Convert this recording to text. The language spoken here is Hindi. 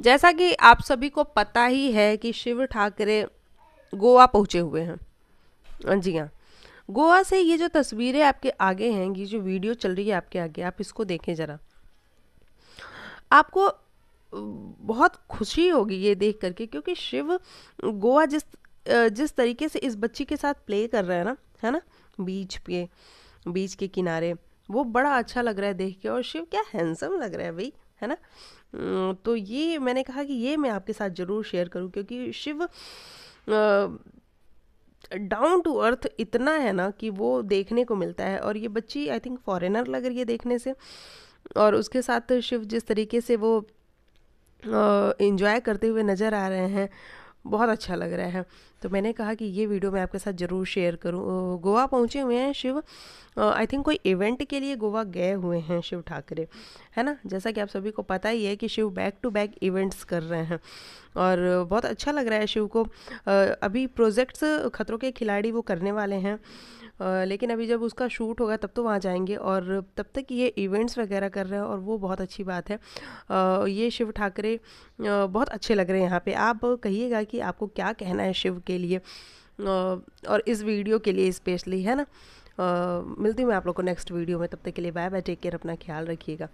जैसा कि आप सभी को पता ही है कि शिव ठाकरे गोवा पहुंचे हुए हैं हाँ जी हाँ गोवा से ये जो तस्वीरें आपके आगे हैं ये जो वीडियो चल रही है आपके आगे आप इसको देखें ज़रा आपको बहुत खुशी होगी ये देख करके क्योंकि शिव गोवा जिस जिस तरीके से इस बच्ची के साथ प्ले कर रहा है ना है ना बीच पे बीच के किनारे वो बड़ा अच्छा लग रहा है देख के और शिव क्या हैंडसम लग रहा है भाई है ना तो ये मैंने कहा कि ये मैं आपके साथ ज़रूर शेयर करूँ क्योंकि शिव डाउन टू अर्थ इतना है ना कि वो देखने को मिलता है और ये बच्ची आई थिंक फॉरेनर लग रही है देखने से और उसके साथ शिव जिस तरीके से वो इन्जॉय करते हुए नज़र आ रहे हैं बहुत अच्छा लग रहा है तो मैंने कहा कि ये वीडियो मैं आपके साथ ज़रूर शेयर करूँ गोवा पहुँचे हुए हैं शिव आई थिंक कोई इवेंट के लिए गोवा गए हुए हैं शिव ठाकरे है ना जैसा कि आप सभी को पता ही है कि Shiv back to back events कर रहे हैं और बहुत अच्छा लग रहा है शिव को अभी प्रोजेक्ट्स खतरों के खिलाड़ी वो करने वाले हैं लेकिन अभी जब उसका शूट होगा तब तो वहाँ जाएंगे और तब तक ये इवेंट्स वगैरह कर रहे हैं और वो बहुत अच्छी बात है ये शिव ठाकरे बहुत अच्छे लग रहे हैं यहाँ पे आप कहिएगा कि कि आपको क्या कहना है शिव के लिए और इस वीडियो के लिए स्पेशली है ना मिलती हूँ मैं आप लोग को नेक्स्ट वीडियो में तब तक के लिए बाय बाय टेक केयर अपना ख्याल रखिएगा